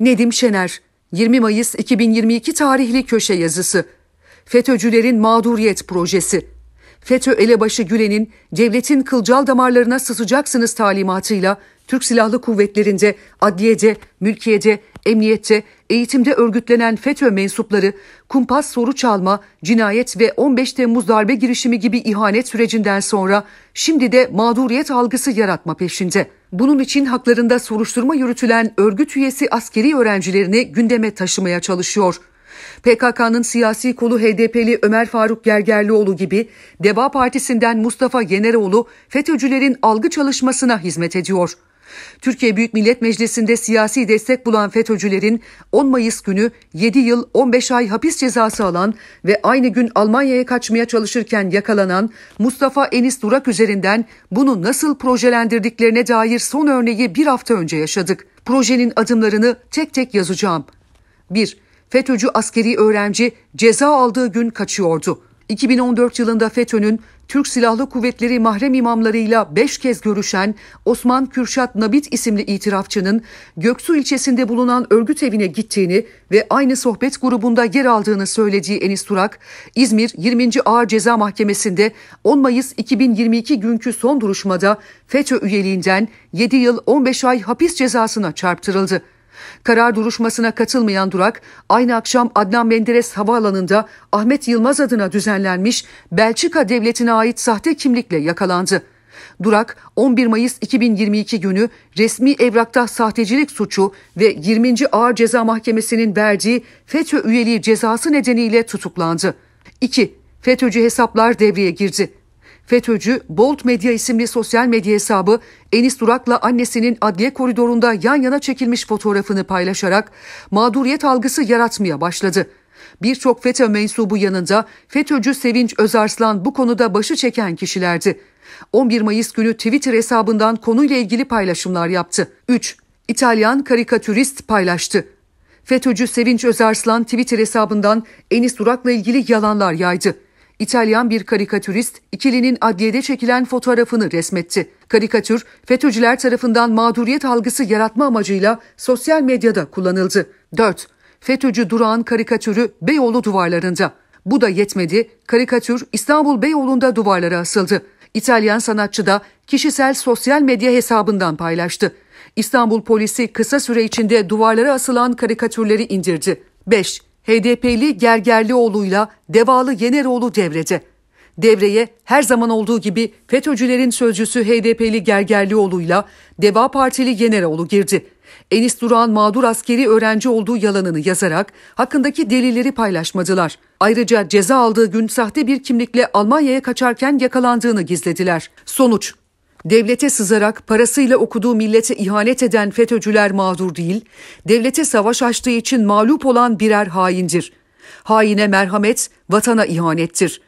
Nedim Şener, 20 Mayıs 2022 tarihli köşe yazısı. FETÖ'cülerin mağduriyet projesi. FETÖ elebaşı Gülen'in devletin kılcal damarlarına sızacaksınız talimatıyla Türk Silahlı Kuvvetleri'nde, adliyede, mülkiyede emniyette, eğitimde örgütlenen FETÖ mensupları kumpas soru çalma, cinayet ve 15 Temmuz darbe girişimi gibi ihanet sürecinden sonra şimdi de mağduriyet algısı yaratma peşinde. Bunun için haklarında soruşturma yürütülen örgüt üyesi askeri öğrencilerini gündeme taşımaya çalışıyor. PKK'nın siyasi kolu HDP'li Ömer Faruk Gergerlioğlu gibi Deva Partisi'nden Mustafa Yeneroğlu FETÖ'cülerin algı çalışmasına hizmet ediyor. Türkiye Büyük Millet Meclisi'nde siyasi destek bulan FETÖ'cülerin 10 Mayıs günü 7 yıl 15 ay hapis cezası alan ve aynı gün Almanya'ya kaçmaya çalışırken yakalanan Mustafa Enis Durak üzerinden bunu nasıl projelendirdiklerine dair son örneği bir hafta önce yaşadık. Projenin adımlarını tek tek yazacağım. 1. FETÖ'cü askeri öğrenci ceza aldığı gün kaçıyordu. 2014 yılında FETÖ'nün Türk Silahlı Kuvvetleri mahrem imamlarıyla 5 kez görüşen Osman Kürşat Nabit isimli itirafçının Göksu ilçesinde bulunan örgüt evine gittiğini ve aynı sohbet grubunda yer aldığını söylediği Enis Turak, İzmir 20. Ağır Ceza Mahkemesi'nde 10 Mayıs 2022 günkü son duruşmada FETÖ üyeliğinden 7 yıl 15 ay hapis cezasına çarptırıldı. Karar duruşmasına katılmayan Durak, aynı akşam Adnan Menderes Havaalanı'nda Ahmet Yılmaz adına düzenlenmiş Belçika devletine ait sahte kimlikle yakalandı. Durak 11 Mayıs 2022 günü resmi evrakta sahtecilik suçu ve 20. Ağır Ceza Mahkemesi'nin verdiği FETÖ üyeliği cezası nedeniyle tutuklandı. 2. FETÖ'cü hesaplar devreye girdi. FETÖ'cü Bolt Medya isimli sosyal medya hesabı Enis Durak'la annesinin adliye koridorunda yan yana çekilmiş fotoğrafını paylaşarak mağduriyet algısı yaratmaya başladı. Birçok FETÖ mensubu yanında FETÖ'cü Sevinç Özarslan bu konuda başı çeken kişilerdi. 11 Mayıs günü Twitter hesabından konuyla ilgili paylaşımlar yaptı. 3. İtalyan karikatürist paylaştı. FETÖ'cü Sevinç Özarslan Twitter hesabından Enis Durak'la ilgili yalanlar yaydı. İtalyan bir karikatürist ikilinin adliyede çekilen fotoğrafını resmetti. Karikatür FETÖ'cüler tarafından mağduriyet algısı yaratma amacıyla sosyal medyada kullanıldı. 4. FETÖ'cü durağın karikatürü Beyoğlu duvarlarında. Bu da yetmedi. Karikatür İstanbul Beyoğlu'nda duvarlara asıldı. İtalyan sanatçı da kişisel sosyal medya hesabından paylaştı. İstanbul polisi kısa süre içinde duvarlara asılan karikatürleri indirdi. 5. HDP'li Gergerlioğlu'yla Devalı Yeneroğlu devrede. Devreye her zaman olduğu gibi FETÖ'cülerin sözcüsü HDP'li Gergerlioğlu'yla Deva Partili Yeneroğlu girdi. Enis Duran mağdur askeri öğrenci olduğu yalanını yazarak hakkındaki delilleri paylaşmadılar. Ayrıca ceza aldığı gün sahte bir kimlikle Almanya'ya kaçarken yakalandığını gizlediler. Sonuç Devlete sızarak parasıyla okuduğu millete ihanet eden FETÖ'cüler mağdur değil, devlete savaş açtığı için mağlup olan birer haindir. Haine merhamet, vatana ihanettir.